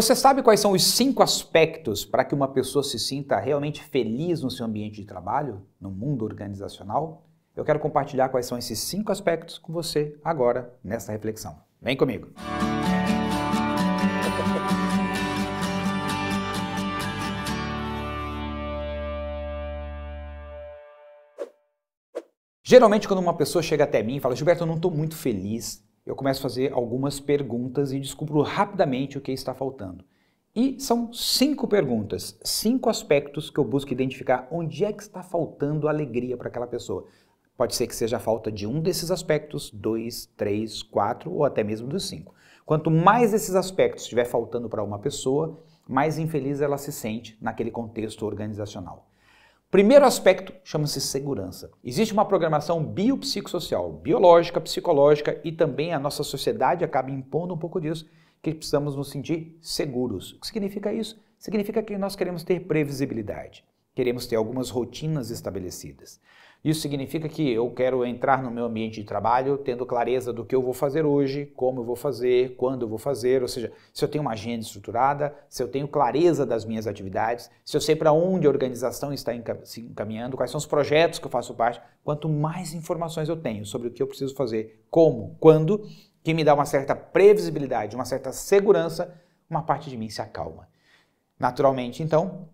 Você sabe quais são os cinco aspectos para que uma pessoa se sinta realmente feliz no seu ambiente de trabalho, no mundo organizacional? Eu quero compartilhar quais são esses cinco aspectos com você agora nessa reflexão. Vem comigo! Geralmente, quando uma pessoa chega até mim e fala, Gilberto, eu não estou muito feliz eu começo a fazer algumas perguntas e descubro rapidamente o que está faltando. E são cinco perguntas, cinco aspectos que eu busco identificar onde é que está faltando alegria para aquela pessoa. Pode ser que seja a falta de um desses aspectos, dois, três, quatro ou até mesmo dos cinco. Quanto mais esses aspectos estiver faltando para uma pessoa, mais infeliz ela se sente naquele contexto organizacional. Primeiro aspecto chama-se segurança. Existe uma programação biopsicossocial, biológica, psicológica e também a nossa sociedade acaba impondo um pouco disso, que precisamos nos sentir seguros. O que significa isso? Significa que nós queremos ter previsibilidade, queremos ter algumas rotinas estabelecidas. Isso significa que eu quero entrar no meu ambiente de trabalho tendo clareza do que eu vou fazer hoje, como eu vou fazer, quando eu vou fazer, ou seja, se eu tenho uma agenda estruturada, se eu tenho clareza das minhas atividades, se eu sei para onde a organização está se encaminhando, quais são os projetos que eu faço parte, quanto mais informações eu tenho sobre o que eu preciso fazer, como, quando, que me dá uma certa previsibilidade, uma certa segurança, uma parte de mim se acalma. Naturalmente, então,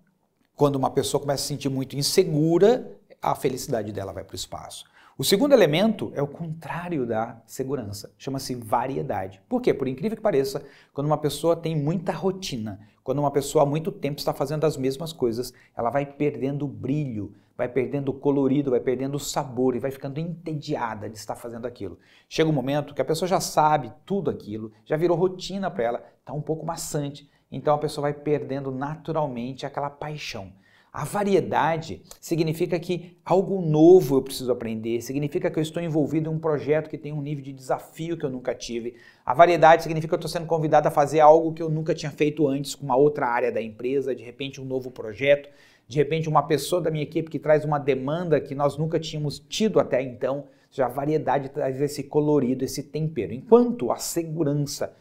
quando uma pessoa começa a se sentir muito insegura, a felicidade dela vai para o espaço. O segundo elemento é o contrário da segurança, chama-se variedade. Por quê? Por incrível que pareça, quando uma pessoa tem muita rotina, quando uma pessoa há muito tempo está fazendo as mesmas coisas, ela vai perdendo o brilho, vai perdendo o colorido, vai perdendo o sabor e vai ficando entediada de estar fazendo aquilo. Chega um momento que a pessoa já sabe tudo aquilo, já virou rotina para ela, está um pouco maçante, então a pessoa vai perdendo naturalmente aquela paixão. A variedade significa que algo novo eu preciso aprender, significa que eu estou envolvido em um projeto que tem um nível de desafio que eu nunca tive. A variedade significa que eu estou sendo convidado a fazer algo que eu nunca tinha feito antes com uma outra área da empresa, de repente um novo projeto, de repente uma pessoa da minha equipe que traz uma demanda que nós nunca tínhamos tido até então. Já a variedade traz esse colorido, esse tempero. Enquanto a segurança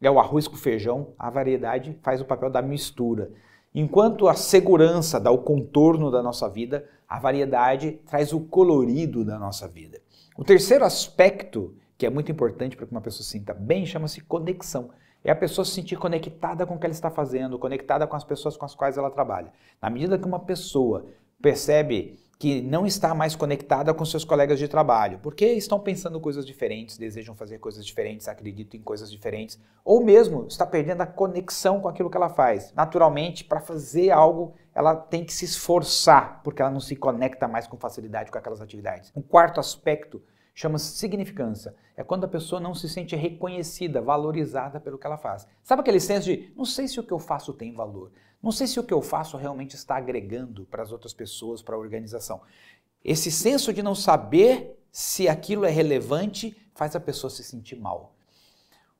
é o arroz com feijão, a variedade faz o papel da mistura. Enquanto a segurança dá o contorno da nossa vida, a variedade traz o colorido da nossa vida. O terceiro aspecto que é muito importante para que uma pessoa se sinta bem chama-se conexão. É a pessoa se sentir conectada com o que ela está fazendo, conectada com as pessoas com as quais ela trabalha. Na medida que uma pessoa percebe que não está mais conectada com seus colegas de trabalho, porque estão pensando coisas diferentes, desejam fazer coisas diferentes, acreditam em coisas diferentes, ou mesmo está perdendo a conexão com aquilo que ela faz. Naturalmente, para fazer algo, ela tem que se esforçar, porque ela não se conecta mais com facilidade com aquelas atividades. Um quarto aspecto Chama-se significância. É quando a pessoa não se sente reconhecida, valorizada pelo que ela faz. Sabe aquele senso de não sei se o que eu faço tem valor, não sei se o que eu faço realmente está agregando para as outras pessoas, para a organização. Esse senso de não saber se aquilo é relevante faz a pessoa se sentir mal.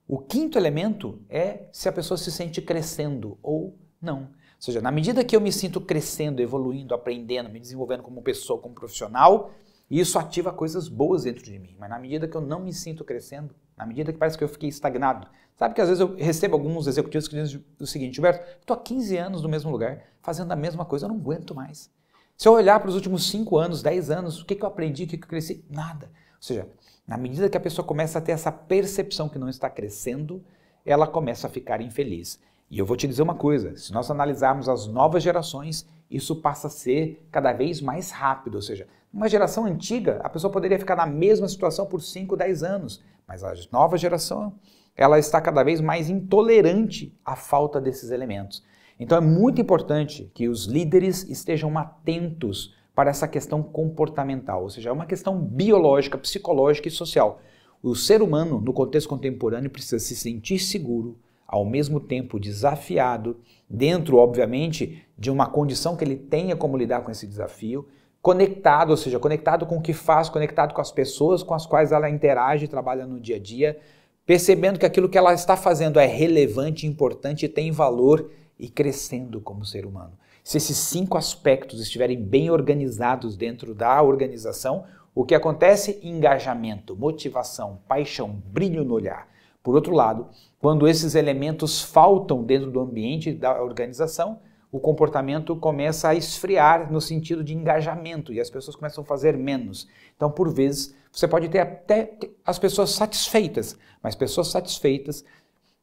O quinto elemento é se a pessoa se sente crescendo ou não. Ou seja, na medida que eu me sinto crescendo, evoluindo, aprendendo, me desenvolvendo como pessoa, como profissional, e isso ativa coisas boas dentro de mim. Mas na medida que eu não me sinto crescendo, na medida que parece que eu fiquei estagnado, sabe que às vezes eu recebo alguns executivos que dizem o seguinte: Gilberto, estou há 15 anos no mesmo lugar, fazendo a mesma coisa, eu não aguento mais. Se eu olhar para os últimos 5 anos, 10 anos, o que, que eu aprendi, o que, que eu cresci? Nada. Ou seja, na medida que a pessoa começa a ter essa percepção que não está crescendo, ela começa a ficar infeliz. E eu vou te dizer uma coisa: se nós analisarmos as novas gerações, isso passa a ser cada vez mais rápido. Ou seja, uma geração antiga, a pessoa poderia ficar na mesma situação por 5, 10 anos, mas a nova geração ela está cada vez mais intolerante à falta desses elementos. Então é muito importante que os líderes estejam atentos para essa questão comportamental, ou seja, é uma questão biológica, psicológica e social. O ser humano, no contexto contemporâneo, precisa se sentir seguro, ao mesmo tempo desafiado, dentro, obviamente, de uma condição que ele tenha como lidar com esse desafio, conectado, ou seja, conectado com o que faz, conectado com as pessoas com as quais ela interage e trabalha no dia a dia, percebendo que aquilo que ela está fazendo é relevante, importante, tem valor e crescendo como ser humano. Se esses cinco aspectos estiverem bem organizados dentro da organização, o que acontece? Engajamento, motivação, paixão, brilho no olhar. Por outro lado, quando esses elementos faltam dentro do ambiente da organização, o comportamento começa a esfriar no sentido de engajamento e as pessoas começam a fazer menos. Então, por vezes, você pode ter até as pessoas satisfeitas, mas pessoas satisfeitas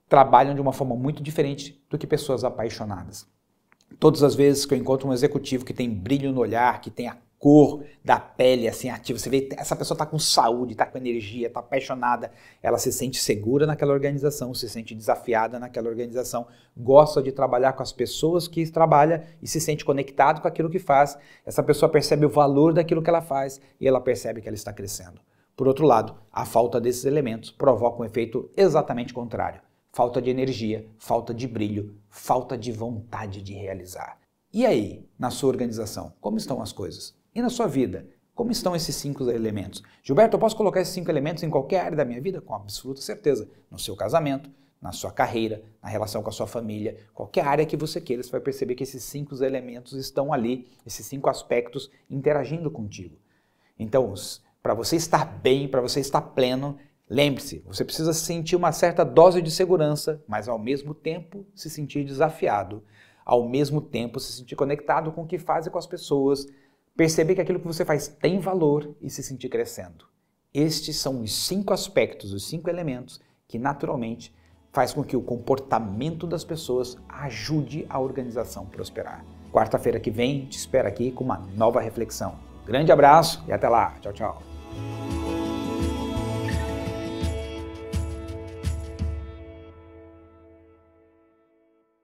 trabalham de uma forma muito diferente do que pessoas apaixonadas. Todas as vezes que eu encontro um executivo que tem brilho no olhar, que tem a cor da pele assim ativa. Você vê essa pessoa está com saúde, está com energia, está apaixonada, ela se sente segura naquela organização, se sente desafiada naquela organização, gosta de trabalhar com as pessoas que trabalha e se sente conectado com aquilo que faz. Essa pessoa percebe o valor daquilo que ela faz e ela percebe que ela está crescendo. Por outro lado, a falta desses elementos provoca um efeito exatamente contrário. Falta de energia, falta de brilho, falta de vontade de realizar. E aí, na sua organização, como estão as coisas? E na sua vida? Como estão esses cinco elementos? Gilberto, eu posso colocar esses cinco elementos em qualquer área da minha vida? Com absoluta certeza. No seu casamento, na sua carreira, na relação com a sua família, qualquer área que você queira, você vai perceber que esses cinco elementos estão ali, esses cinco aspectos interagindo contigo. Então, para você estar bem, para você estar pleno, lembre-se, você precisa sentir uma certa dose de segurança, mas ao mesmo tempo se sentir desafiado, ao mesmo tempo se sentir conectado com o que faz e com as pessoas, Perceber que aquilo que você faz tem valor e se sentir crescendo. Estes são os cinco aspectos, os cinco elementos que naturalmente faz com que o comportamento das pessoas ajude a organização prosperar. Quarta-feira que vem te espero aqui com uma nova reflexão. Grande abraço e até lá. Tchau, tchau.